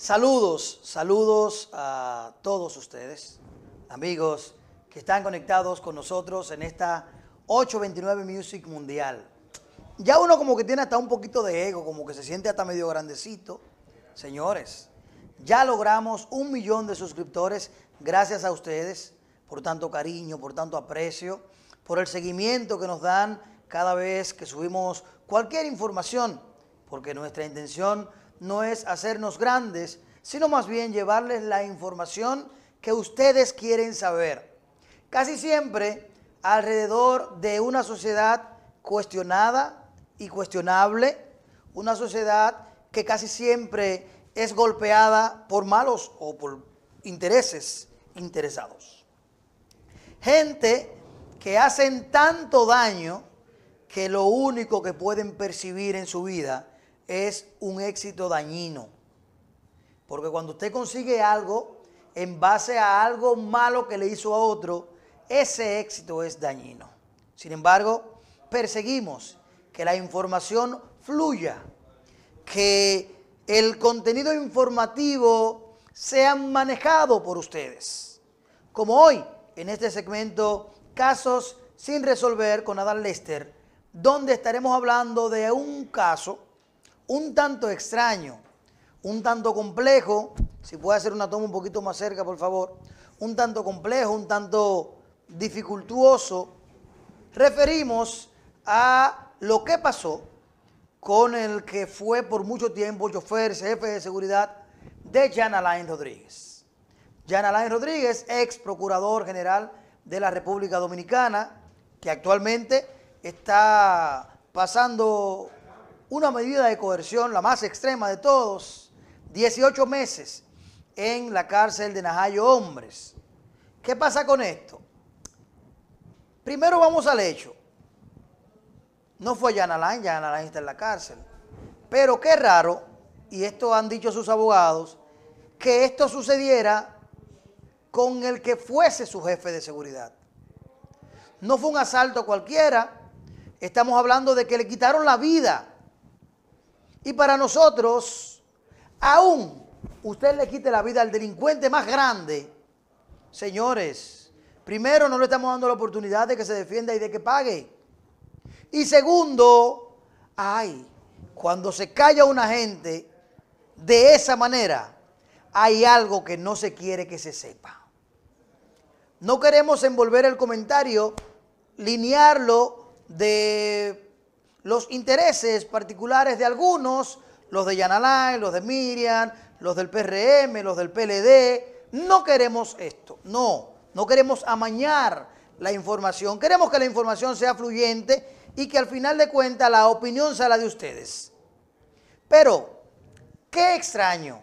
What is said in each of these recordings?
Saludos, saludos a todos ustedes, amigos que están conectados con nosotros en esta 829 Music Mundial. Ya uno como que tiene hasta un poquito de ego, como que se siente hasta medio grandecito. Señores, ya logramos un millón de suscriptores gracias a ustedes por tanto cariño, por tanto aprecio, por el seguimiento que nos dan cada vez que subimos cualquier información, porque nuestra intención no es hacernos grandes, sino más bien llevarles la información que ustedes quieren saber. Casi siempre alrededor de una sociedad cuestionada y cuestionable, una sociedad que casi siempre es golpeada por malos o por intereses interesados. Gente que hacen tanto daño que lo único que pueden percibir en su vida es un éxito dañino. Porque cuando usted consigue algo en base a algo malo que le hizo a otro, ese éxito es dañino. Sin embargo, perseguimos que la información fluya, que el contenido informativo sea manejado por ustedes. Como hoy, en este segmento, casos sin resolver con Adam Lester, donde estaremos hablando de un caso un tanto extraño, un tanto complejo, si puede hacer una toma un poquito más cerca, por favor, un tanto complejo, un tanto dificultuoso, referimos a lo que pasó con el que fue por mucho tiempo chofer, jefe de seguridad de Jan Alain Rodríguez. Jan Alain Rodríguez, ex procurador general de la República Dominicana, que actualmente está pasando una medida de coerción, la más extrema de todos, 18 meses en la cárcel de Najayo Hombres. ¿Qué pasa con esto? Primero vamos al hecho. No fue Jan Alain, Jan Alain está en la cárcel. Pero qué raro, y esto han dicho sus abogados, que esto sucediera con el que fuese su jefe de seguridad. No fue un asalto cualquiera. Estamos hablando de que le quitaron la vida y para nosotros, aún usted le quite la vida al delincuente más grande, señores, primero no le estamos dando la oportunidad de que se defienda y de que pague. Y segundo, ay, cuando se calla una gente de esa manera, hay algo que no se quiere que se sepa. No queremos envolver el comentario, linearlo de los intereses particulares de algunos, los de Yanalay, los de Miriam, los del PRM, los del PLD. No queremos esto, no, no queremos amañar la información. Queremos que la información sea fluyente y que al final de cuentas la opinión sea la de ustedes. Pero, qué extraño,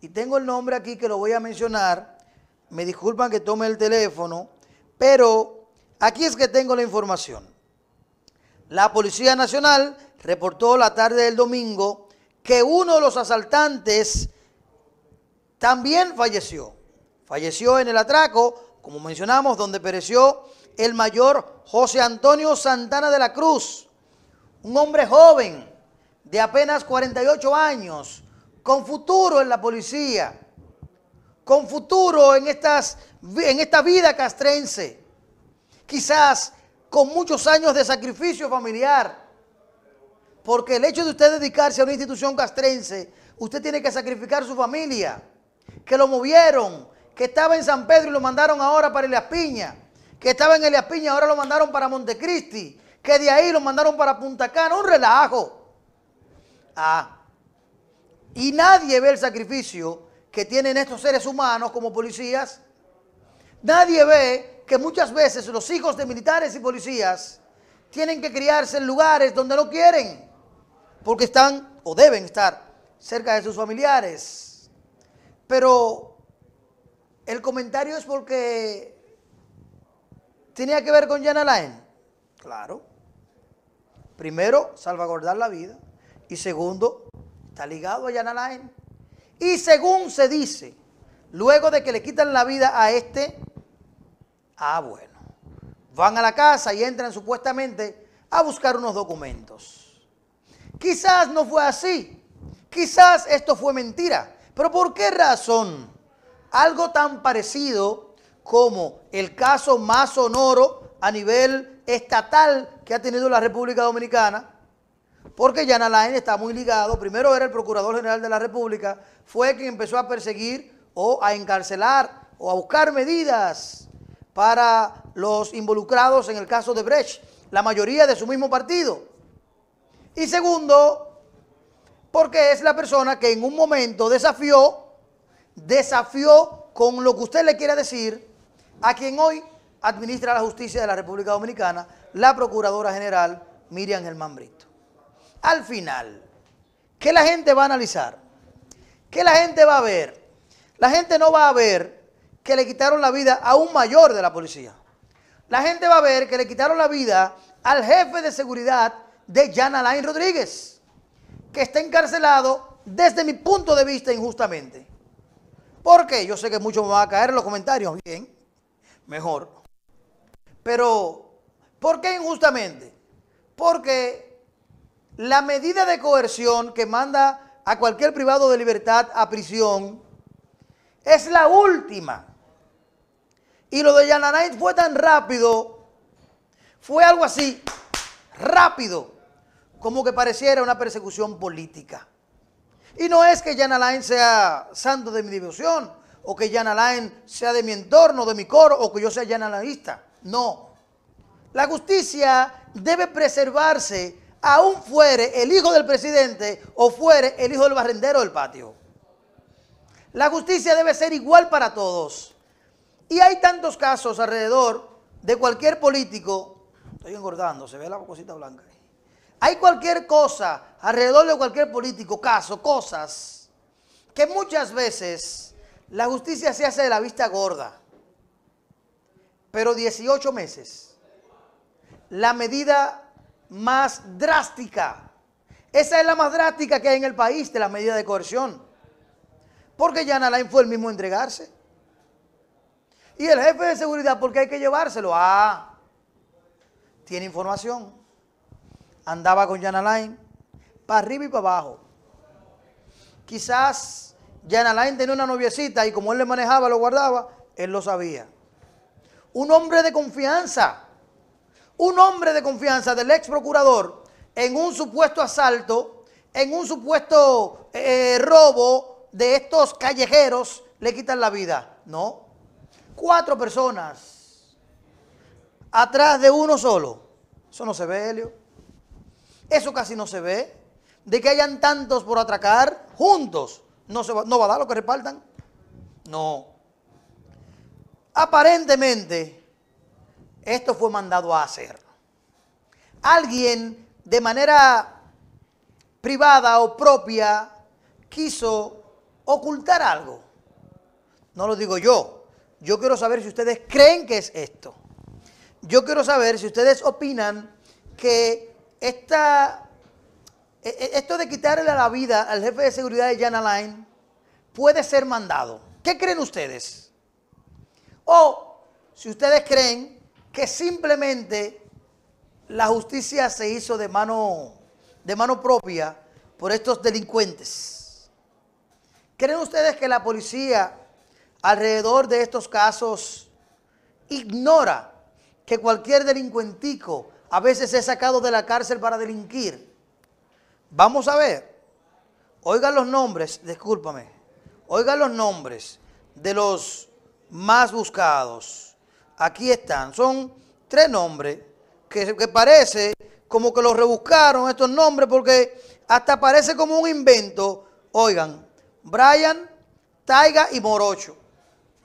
y tengo el nombre aquí que lo voy a mencionar, me disculpan que tome el teléfono, pero aquí es que tengo la información. La Policía Nacional reportó la tarde del domingo que uno de los asaltantes también falleció. Falleció en el atraco, como mencionamos, donde pereció el mayor José Antonio Santana de la Cruz, un hombre joven de apenas 48 años, con futuro en la policía, con futuro en, en esta vida castrense. Quizás con muchos años de sacrificio familiar. Porque el hecho de usted dedicarse a una institución castrense, usted tiene que sacrificar su familia, que lo movieron, que estaba en San Pedro y lo mandaron ahora para Elias Piña, que estaba en Elias Piña, ahora lo mandaron para Montecristi, que de ahí lo mandaron para Punta Cana, un relajo. Ah, y nadie ve el sacrificio que tienen estos seres humanos como policías. Nadie ve que muchas veces los hijos de militares y policías tienen que criarse en lugares donde no quieren, porque están o deben estar cerca de sus familiares. Pero el comentario es porque tenía que ver con Jan Alain. Claro. Primero, salvaguardar la vida. Y segundo, está ligado a Jan Alain. Y según se dice, luego de que le quitan la vida a este, Ah, bueno. Van a la casa y entran supuestamente a buscar unos documentos. Quizás no fue así. Quizás esto fue mentira. Pero ¿por qué razón algo tan parecido como el caso más sonoro a nivel estatal que ha tenido la República Dominicana? Porque Jan Alain está muy ligado. Primero era el Procurador General de la República. Fue quien empezó a perseguir o a encarcelar o a buscar medidas para los involucrados en el caso de Brecht, la mayoría de su mismo partido. Y segundo, porque es la persona que en un momento desafió, desafió con lo que usted le quiera decir a quien hoy administra la justicia de la República Dominicana, la Procuradora General Miriam Germán Brito. Al final, ¿qué la gente va a analizar? ¿Qué la gente va a ver? La gente no va a ver que le quitaron la vida a un mayor de la policía. La gente va a ver que le quitaron la vida al jefe de seguridad de Jan Alain Rodríguez, que está encarcelado desde mi punto de vista injustamente. ¿Por qué? Yo sé que muchos me va a caer en los comentarios. Bien, mejor. Pero, ¿por qué injustamente? Porque la medida de coerción que manda a cualquier privado de libertad a prisión es la última y lo de Alain fue tan rápido, fue algo así, rápido, como que pareciera una persecución política. Y no es que Yan Alain sea santo de mi devoción, o que Yan Alain sea de mi entorno, de mi coro, o que yo sea Yan No. La justicia debe preservarse, aún fuere el hijo del presidente o fuere el hijo del barrendero del patio. La justicia debe ser igual para todos. Y hay tantos casos alrededor de cualquier político, estoy engordando, se ve la cosita blanca Hay cualquier cosa alrededor de cualquier político, caso, cosas, que muchas veces la justicia se hace de la vista gorda. Pero 18 meses, la medida más drástica, esa es la más drástica que hay en el país de la medida de coerción. Porque Alain fue el mismo a entregarse. Y el jefe de seguridad, porque hay que llevárselo? Ah, tiene información. Andaba con Jan Alain para arriba y para abajo. Quizás Jan Alain tenía una noviecita y como él le manejaba, lo guardaba, él lo sabía. Un hombre de confianza, un hombre de confianza del ex procurador en un supuesto asalto, en un supuesto eh, eh, robo de estos callejeros, le quitan la vida. No, cuatro personas atrás de uno solo. Eso no se ve, Helio. Eso casi no se ve. De que hayan tantos por atracar juntos, no, se no va a dar lo que repartan. No. Aparentemente, esto fue mandado a hacer. Alguien de manera privada o propia quiso ocultar algo. No lo digo yo, yo quiero saber si ustedes creen que es esto. Yo quiero saber si ustedes opinan que e, e, esto de quitarle la vida al jefe de seguridad de Jan Alain puede ser mandado. ¿Qué creen ustedes? O si ustedes creen que simplemente la justicia se hizo de mano, de mano propia por estos delincuentes. ¿Creen ustedes que la policía alrededor de estos casos ignora que cualquier delincuentico a veces es sacado de la cárcel para delinquir. Vamos a ver. Oigan los nombres, discúlpame. Oigan los nombres de los más buscados. Aquí están. Son tres nombres que, que parece como que los rebuscaron estos nombres porque hasta parece como un invento. Oigan, Brian, Taiga y Morocho.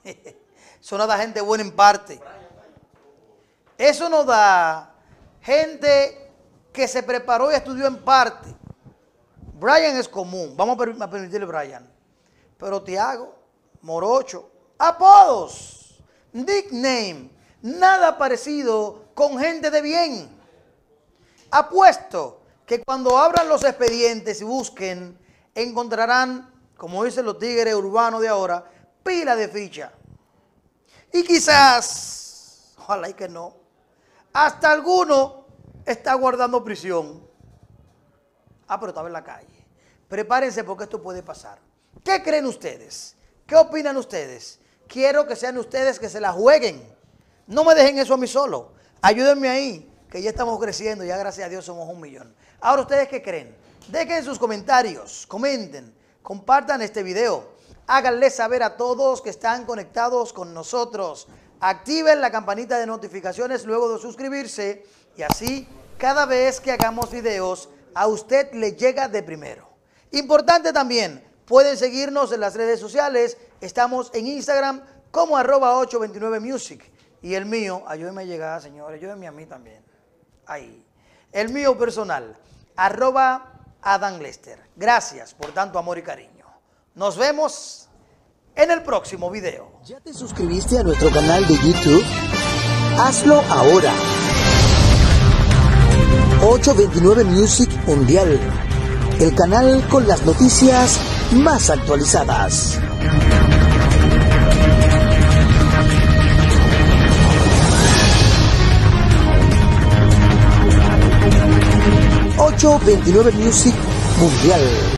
Eso no da gente buena en parte. Eso no da gente que se preparó y estudió en parte. Brian es común, vamos a permitirle Brian. Pero Tiago, Morocho, apodos, nickname, nada parecido con gente de bien. Apuesto que cuando abran los expedientes y busquen, encontrarán, como dicen los tigres urbanos de ahora, pila de ficha. Y quizás, ojalá y que no, hasta alguno está guardando prisión. Ah, pero estaba en la calle. Prepárense porque esto puede pasar. ¿Qué creen ustedes? ¿Qué opinan ustedes? Quiero que sean ustedes que se la jueguen. No me dejen eso a mí solo. Ayúdenme ahí, que ya estamos creciendo, ya gracias a Dios somos un millón. Ahora, ¿ustedes qué creen? Dejen sus comentarios, comenten, compartan este video. Háganle saber a todos que están conectados con nosotros. Activen la campanita de notificaciones luego de suscribirse y así cada vez que hagamos videos a usted le llega de primero. Importante también, pueden seguirnos en las redes sociales. Estamos en Instagram como arroba 829music. Y el mío, ayúdenme a llegar, señores, ayúdenme a mí también. Ahí. El mío personal, arroba Adam Lester. Gracias por tanto amor y cariño. Nos vemos en el próximo video. ¿Ya te suscribiste a nuestro canal de YouTube? Hazlo ahora. 829 Music Mundial, el canal con las noticias más actualizadas. 829 Music Mundial.